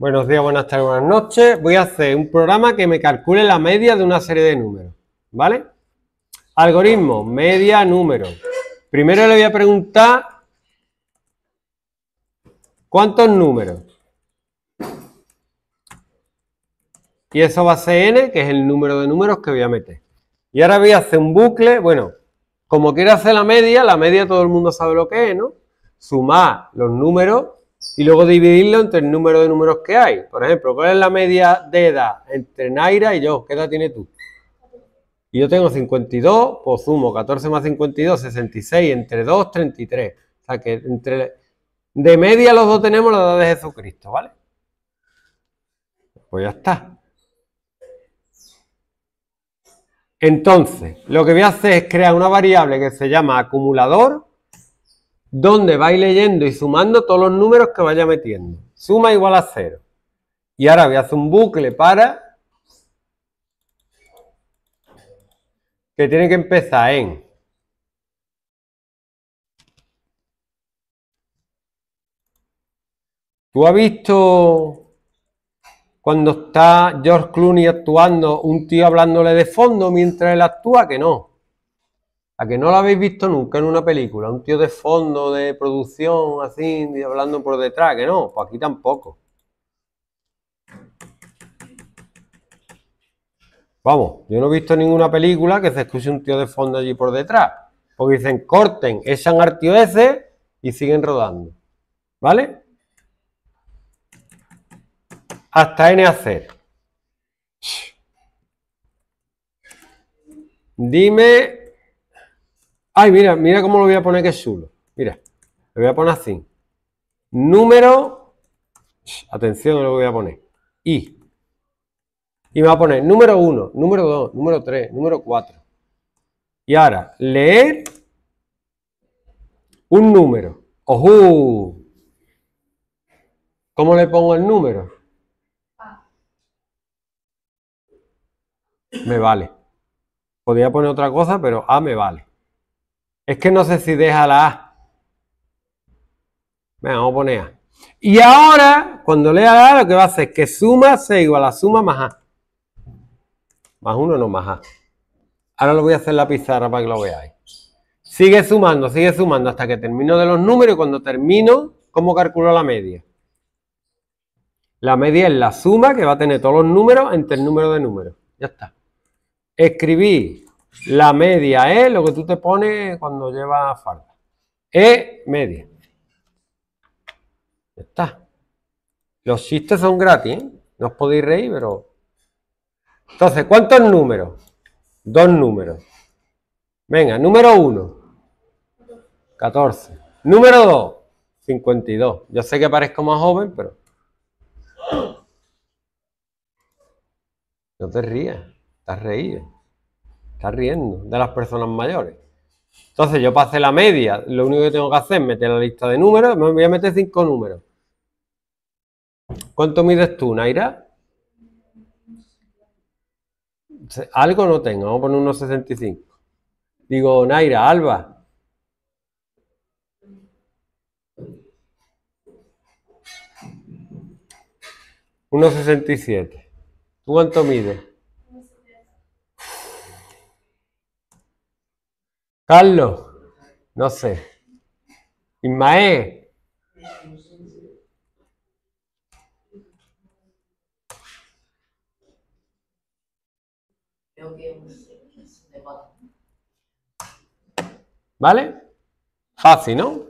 Buenos días, buenas tardes, buenas noches. Voy a hacer un programa que me calcule la media de una serie de números, ¿vale? Algoritmo, media, número. Primero le voy a preguntar cuántos números. Y eso va a ser n, que es el número de números que voy a meter. Y ahora voy a hacer un bucle, bueno, como quiero hacer la media, la media todo el mundo sabe lo que es, ¿no? Sumar los números y luego dividirlo entre el número de números que hay. Por ejemplo, ¿cuál es la media de edad entre Naira y yo? ¿Qué edad tienes tú? Y yo tengo 52, pues sumo 14 más 52, 66, entre 2, 33. O sea que entre de media los dos tenemos la edad de Jesucristo, ¿vale? Pues ya está. Entonces, lo que voy a hacer es crear una variable que se llama acumulador donde vais leyendo y sumando todos los números que vaya metiendo. Suma igual a cero. Y ahora voy a hacer un bucle para que tiene que empezar en ¿Tú has visto cuando está George Clooney actuando, un tío hablándole de fondo mientras él actúa? Que no a que no lo habéis visto nunca en una película, un tío de fondo, de producción, así, hablando por detrás, que no, pues aquí tampoco. Vamos, yo no he visto ninguna película que se escuche un tío de fondo allí por detrás. Porque dicen, corten, echan al ese y siguen rodando. ¿Vale? Hasta N hacer. Dime Ay, mira, mira cómo lo voy a poner que es chulo. Mira, lo voy a poner así. Número. Atención, lo voy a poner. y. Y me va a poner número 1, número 2, número 3, número 4. Y ahora, leer un número. ¡Ojo! ¿Cómo le pongo el número? A. Me vale. Podría poner otra cosa, pero A me vale. Es que no sé si deja la A. Venga, vamos a poner A. Y ahora, cuando lea la A, lo que va a hacer es que suma se igual a suma más A. Más 1 no más A. Ahora lo voy a hacer en la pizarra para que lo veáis. Sigue sumando, sigue sumando hasta que termino de los números y cuando termino, ¿cómo calculo la media? La media es la suma que va a tener todos los números entre el número de números. Ya está. Escribí la media es ¿eh? lo que tú te pones cuando llevas falda. E media. Ya está. Los chistes son gratis, ¿eh? No os podéis reír, pero... Entonces, ¿cuántos números? Dos números. Venga, número uno. 14. Número 2, 52. Yo sé que parezco más joven, pero... No te rías, estás reído está riendo de las personas mayores. Entonces yo pasé la media, lo único que tengo que hacer es meter la lista de números, me voy a meter cinco números. ¿Cuánto mides tú, Naira? Algo no tengo, vamos a poner unos 65. Digo, Naira, Alba. Unos 67. ¿Tú cuánto mides? Carlos, no sé. Ismael. ¿Vale? Fácil, ¿no?